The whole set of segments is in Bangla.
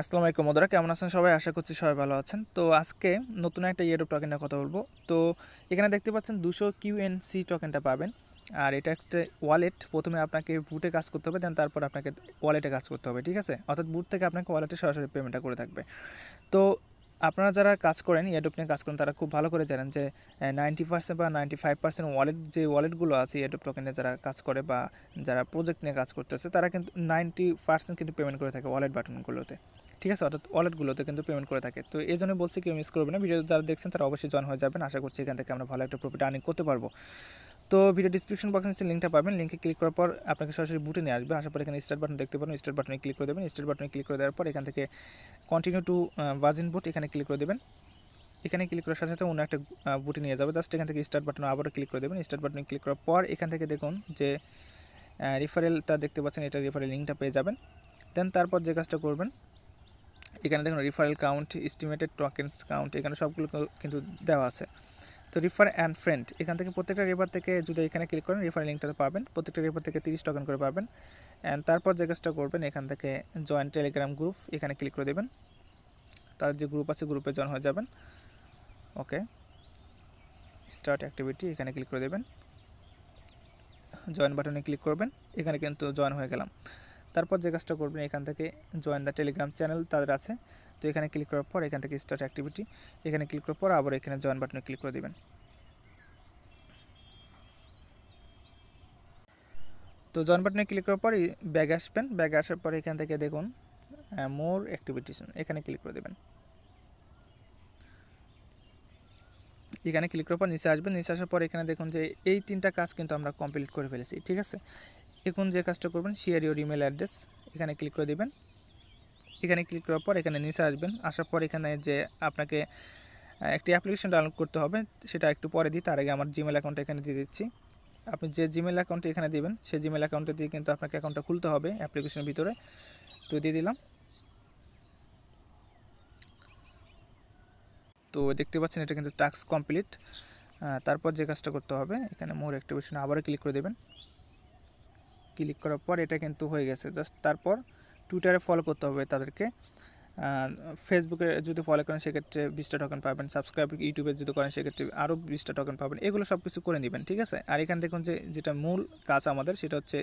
আসসালামু আলাইকুম বন্ধুরা কেমন আছেন সবাই আশা করছি সবাই ভালো আছেন তো আজকে নতুন একটা ইয়েডোপ টোকেন কথা বলবো তো এখানে দেখতে পাচ্ছেন দুশো কিউএনসি টোকেনটা পাবেন আর এটা একটা ওয়ালেট প্রথমে আপনাকে বুটে কাজ করতে হবে দেন তারপর আপনাকে ওয়ালেটে কাজ করতে হবে ঠিক আছে অর্থাৎ বুট থেকে আপনাকে ওয়ালেটে সরাসরি পেমেন্টটা করে থাকবে তো আপনারা যারা কাজ করেন এয়ারড্রপ নিয়ে কাজ করেন তারা খুব ভালো করে জানেন যে নাইনটি পার্সেন্ট বা নাইনটি ফাইভ পার্সেন্ট ওয়ালেট যে ওয়ালেটগুলো আছে এয়ারড্রপ টোকেনে যারা কাজ করে বা যারা প্রজেক্ট নিয়ে কাজ করতেছে তারা কিন্তু নাইনটি পার্সেন্ট কিন্তু পেমেন্ট করে থাকে ওয়ালেট বাটনগুলোতে ঠিক আছে অর্থাৎ ওয়ালেটগুলোতে কিন্তু পেমেন্ট করে থাকে তো এই জন্য বলছি কেউ মিস করবে না ভিডিও যারা দেখছেন তারা অবশ্যই জয়েন হয়ে যাবেন আশা করছি এখান থেকে আমরা ভালো একটা প্রফিট আর্নিং করতে পারবো তো ভিডিও ডিসক্রিপশন বক্সে নিচে লিঙ্কটা পাবেন লিঙ্কে ক্লিক করার পর আপনাকে সরাসরি বুটে নিয়ে আসবে আসার পর এখানে স্টার্ট বাটন দেখতে পারেন স্টার্ট বাটনে ক্লিক করে দেবেন স্টার্ট বাটনে ক্লিক করে দেওয়ার পর এখান থেকে কন্টিনিউ টু বাজিন বুট এখানে ক্লিক করে দেবেন এখানে ক্লিক করার সাথে সাথে অন্য একটা বুটে নিয়ে যাবে জাস্ট এখান থেকে স্টার্ট বাটন আবারও ক্লিক করে দেবেন স্টার্ট বাটনে ক্লিক করার পর এখান থেকে দেখুন যে রেফারেলটা দেখতে পাচ্ছেন এটা রেফারেল লিঙ্কটা পেয়ে যাবেন দেন তারপর যে কাজটা করবেন এখানে দেখুন referral count estimated tokens count এখানে সবগুলো কিন্তু দেওয়া আছে তো রিফার অ্যান্ড ফ্রেন্ড এখান থেকে প্রত্যেকটা রেফার থেকে যদি এখানে ক্লিক করেন রেফার লিঙ্কটাতে পাবেন প্রত্যেকটা রেফার থেকে তিরিশ টোকেন করে পাবেন অ্যান্ড তারপর যে কাজটা করবেন এখান থেকে জয়েন্ট টেলিগ্রাম গ্রুপ এখানে ক্লিক করে দেবেন তার যে গ্রুপ আছে গ্রুপে জয়েন হয়ে যাবেন ওকে স্টার্ট অ্যাক্টিভিটি এখানে ক্লিক করে দেবেন জয়েন বাটনে ক্লিক করবেন এখানে কিন্তু জয়েন হয়ে গেলাম তারপর যে কাজটা করবেন এখান থেকে জয়েন দ্য টেলিগ্রাম চ্যানেল তাদের আছে তো এখানে ক্লিক করার পর এখান থেকে স্টার্ট অ্যাক্টিভিটি এখানে ক্লিক করার পর আবার এখানে জয়েন বাটনে ক্লিক করে দেবেন তো জয়েন বাটনে ক্লিক করার পর ব্যাগ আসবেন ব্যাগ আসার পর এখান থেকে দেখুন মোর অ্যাক্টিভিটিস এখানে ক্লিক করে দেবেন এখানে ক্লিক করার পর নিচে আসবেন নিচে আসার পর এখানে দেখুন যে এই তিনটা কাজ কিন্তু আমরা কমপ্লিট করে ফেলেছি ঠিক আছে এখন যে কাজটা করবেন শেয়ার ইউর ইমেল অ্যাড্রেস এখানে ক্লিক করে দেবেন এখানে ক্লিক করার পর এখানে নিচে আসবেন আসার পর এখানে যে আপনাকে একটি অ্যাপ্লিকেশন ডাউনলোড করতে হবে সেটা একটু পরে দিই তার আগে আমার জিমেল অ্যাকাউন্ট এখানে দিয়ে দিচ্ছি আপনি যে জিমেল অ্যাকাউন্ট এখানে দেবেন সেই জিমেল অ্যাকাউন্টে দিয়ে কিন্তু আপনাকে অ্যাকাউন্টটা খুলতে হবে অ্যাপ্লিকেশনের ভিতরে তো দিয়ে দিলাম তো দেখতে পাচ্ছেন এটা কিন্তু টাস্ক কমপ্লিট তারপর যে কাজটা করতে হবে এখানে মোর অ্যাক্টিভেশন আবারও ক্লিক করে দেবেন ক্লিক করার পর এটা কিন্তু হয়ে গেছে জাস্ট তারপর টুইটারে ফলো করতে হবে তাদেরকে ফেসবুকে যদি ফলো করেন সেক্ষেত্রে বিশটা টোকেন পাবেন সাবস্ক্রাইব ইউটিউবে যদি করেন সেক্ষেত্রে আরও বিশটা টোকেন পাবেন এগুলো সব কিছু করে নেবেন ঠিক আছে আর এখান দেখুন যে যেটা মূল কাজ আমাদের সেটা হচ্ছে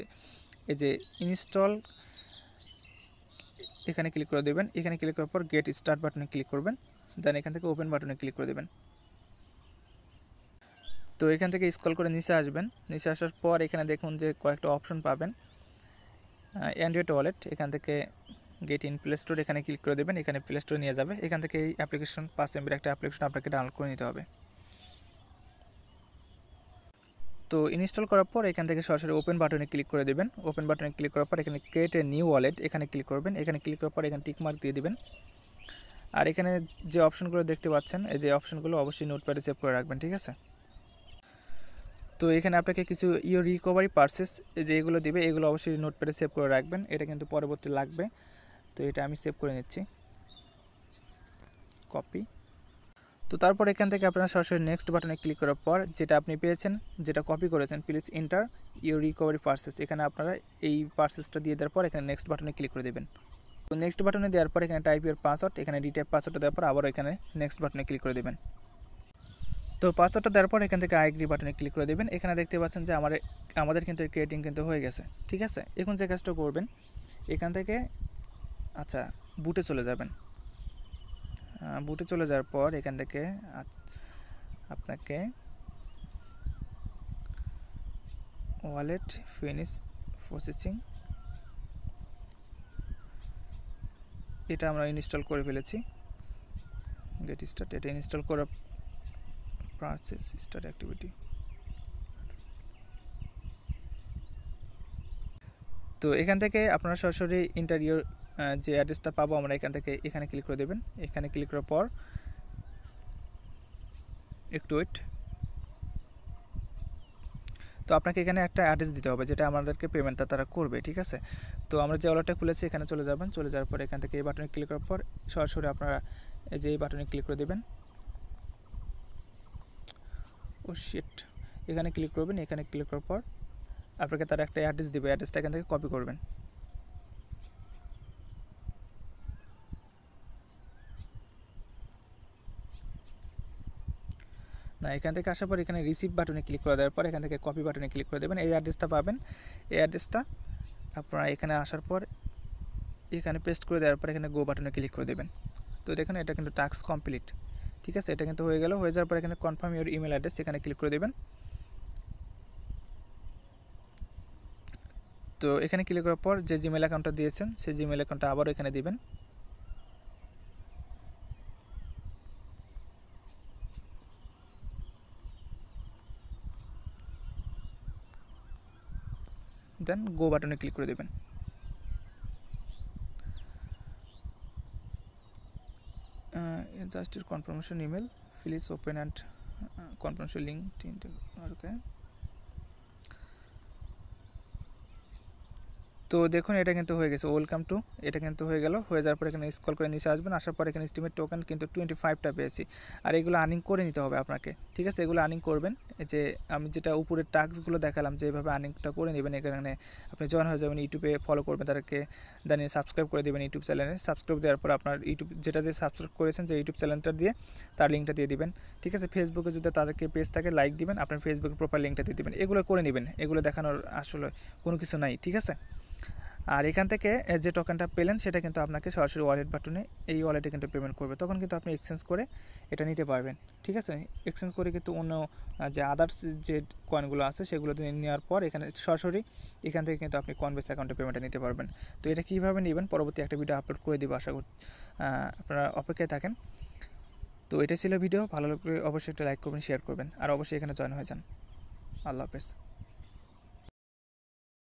এই যে ইনস্টল এখানে ক্লিক করে দেবেন এখানে ক্লিক করার পর গেট স্টার্ট বাটনে ক্লিক করবেন দেন এখান থেকে ওপেন বাটনে ক্লিক করে দেবেন তো এখান থেকে স্কল করে নিচে আসবেন নিচে আসার পর এখানে দেখুন যে কয়েকটা অপশন পাবেন অ্যান্ড্রয়েড ওয়ালেট এখান থেকে গেট ইন প্লে স্টোর এখানে ক্লিক করে দেবেন এখানে প্লে স্টোর নিয়ে যাবে এখান থেকে এই অ্যাপ্লিকেশন পাঁচ এমবির একটা অ্যাপ্লিকেশন আপনাকে ডাউনলোড করে নিতে হবে তো ইনস্টল করার পর এখান থেকে সরাসরি ওপেন বাটনে ক্লিক করে দেবেন ওপেন বাটনে ক্লিক করার পর এখানে ক্রিয়েট এ নিউ ওয়ালেট এখানে ক্লিক করবেন এখানে ক্লিক করার পর এখানে টিকমার্ক দিয়ে দেবেন আর এখানে যে অপশনগুলো দেখতে পাচ্ছেন এই যে অপশনগুলো অবশ্যই নোটপ্যাডে সেভ করে রাখবেন ঠিক আছে তো এখানে আপনাকে কিছু ইয়ো রিকভারি পার্সেস যে এগুলো দিবে এগুলো অবশ্যই নোটপ্যাডে সেভ করে রাখবেন এটা কিন্তু পরবর্তী লাগবে তো এটা আমি সেভ করে নিচ্ছি কপি তো তারপর এখান থেকে আপনারা সরাসরি নেক্সট বাটনে ক্লিক করার পর যেটা আপনি পেয়েছেন যেটা কপি করেছেন please enter your recovery phrases এখানে আপনারা এই পার্সেসটা দিয়ে দেওয়ার পর এখানে নেক্সট বাটনে ক্লিক করে দেবেন তো নেক্সট বাটনে দেওয়ার পর এখানে টাইপ ইউর পাসওয়ার্ড এখানে ডিটাইপ পাসওয়ার্ডটা দেওয়ার পর আবার এখানে নেক্সট বাটনে ক্লিক করে দেবেন তো পাসওয়ার্ডটা দেওয়ার পর এখান থেকে আইগ্রি বাটনে ক্লিক করে দেবেন এখানে দেখতে পাচ্ছেন যে আমার আমাদের কিন্তু ক্রিয়েটিং কিন্তু হয়ে গেছে ঠিক আছে এখন যে কাজটা করবেন এখান থেকে আচ্ছা বুটে চলে যাবেন বুটে চলে যাওয়ার পর এখান থেকে আপনাকে ওয়ালেট ফিনিশ প্রসেসিং এটা আমরা ইনস্টল করে ফেলেছি গেট স্টার্ট এটা ইনস্টল করার process start activity তো এখান থেকে আপনারা সরাসরি ইন্টারভিউ যে অ্যাড্রেসটা পাবো আমরা এখান থেকে এখানে ক্লিক করে দেবেন এখানে ক্লিক করার পর একটু ওয়েট তো আপনাকে এখানে একটা অ্যাড্রেস দিতে হবে যেটা আমাদেরকে পেমেন্টটা তারা করবে ঠিক আছে তো আমরা যে অর্ডারটা খুলেছি এখানে চলে যাবেন চলে যাওয়ার পর এখান থেকে এই বাটনে ক্লিক করার পর সরাসরি আপনারা এই যে এই বাটনে ক্লিক করে দেবেন ও শিট এখানে ক্লিক করবেন এখানে ক্লিক করার পর আপনাকে তার একটা অ্যাড্রেস দেবে অ্যাড্রেসটা এখান থেকে কপি করবেন না এখান থেকে আসার পর এখানে রিসিভ বাটনে ক্লিক করে দেওয়ার পর এখান থেকে কপি বাটনে ক্লিক করে দেবেন এই অ্যাড্রেসটা পাবেন এই অ্যাড্রেসটা আপনারা এখানে আসার পর এখানে পেস্ট করে দেওয়ার পর এখানে গো বাটনে ক্লিক করে দেবেন তো দেখুন এটা কিন্তু টাস্ক কমপ্লিট ঠিক আছে এটা কিন্তু হয়ে গেল হয়ে যাওয়ার পর এখানে কনফার্ম ইউর ইমেল অ্যাড্রেস এখানে ক্লিক করে দেবেন তো এখানে ক্লিক করার পর যে জিমেল অ্যাকাউন্টটা দিয়েছেন সেই জিমেল অ্যাকাউন্টটা আবারও এখানে দিবেন দেন গো বাটনে ক্লিক করে দেবেন just your confirmation email please open and uh, confirmation link okay তো দেখুন এটা কিন্তু হয়ে গেছে ওয়েলকাম টু এটা কিন্তু হয়ে গেল হয়ে যাওয়ার পর এখানে স্কল করে নিচে আসবেন আসার পর এখানে স্টিমের টোকেন কিন্তু টোয়েন্টি ফাইভটা পেয়েছি আর এগুলো আর্নিং করে নিতে হবে আপনাকে ঠিক আছে এগুলো আর্নিং করবেন যে আমি যেটা উপরের টাস্কগুলো দেখালাম যে এভাবে আর্নিংটা করে নেবেন এখানে আপনি জয়েন হয়ে যাবেন ইউটিউবে ফলো করবেন তাদেরকে দাঁড়িয়ে সাবস্ক্রাইব করে দেবেন ইউটিউব চ্যানেলে সাবস্ক্রাইব দেওয়ার পর আপনার ইউটিউব যেটা দিয়ে সাবস্ক্রাইব করেছেন যে ইউটিউব চ্যানেলটা দিয়ে তার লিঙ্কটা দিয়ে দিবেন ঠিক আছে ফেসবুকে যদি তাদেরকে পেজ থাকে লাইক দিবেন আপনার ফেসবুকে প্রপার লিঙ্কটা দিয়ে দিবেন এগুলো করে নেবেন এগুলো দেখানোর আসলে কোনো কিছু নাই ঠিক আছে আর এখান থেকে যে টোকেনটা পেলেন সেটা কিন্তু আপনাকে সরাসরি ওয়ালেট বাটনে এই ওয়ালেটে কিন্তু পেমেন্ট করবে তখন কিন্তু আপনি এক্সচেঞ্জ করে এটা নিতে পারবেন ঠিক আছে এক্সচেঞ্জ করে কিন্তু অন্য যে আদার্স যে কয়েনগুলো আছে সেগুলো নেওয়ার পর এখানে সরাসরি এখান থেকে কিন্তু আপনি কনভেস অ্যাকাউন্টে পেমেন্টটা নিতে পারবেন তো এটা কীভাবে নেবেন পরবর্তী একটা ভিডিও আপলোড করে দেবো আশা করি আপনারা অপেক্ষায় থাকেন তো এটা ছিল ভিডিও ভালো লাগলে অবশ্যই একটা লাইক করবেন শেয়ার করবেন আর অবশ্যই এখানে জয়েন হয়ে যান আল্লাহ হাফেজ